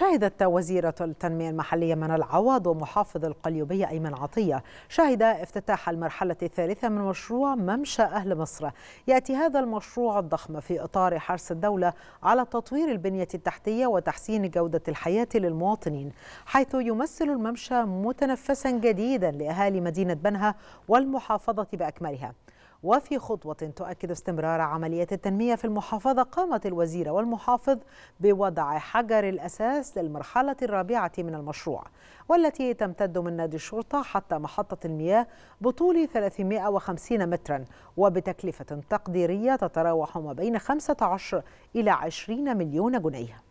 شهدت وزيرة التنمية المحلية من العوض ومحافظ القليوبية أيمن عطية شهد افتتاح المرحلة الثالثة من مشروع ممشى أهل مصر يأتي هذا المشروع الضخم في إطار حرص الدولة على تطوير البنية التحتية وتحسين جودة الحياة للمواطنين حيث يمثل الممشى متنفسا جديدا لأهالي مدينة بنها والمحافظة بأكملها وفي خطوة تؤكد استمرار عملية التنمية في المحافظة قامت الوزيرة والمحافظ بوضع حجر الأساس للمرحلة الرابعة من المشروع والتي تمتد من نادي الشرطة حتى محطة المياه بطول 350 مترا وبتكلفة تقديرية تتراوح ما بين 15 إلى 20 مليون جنيه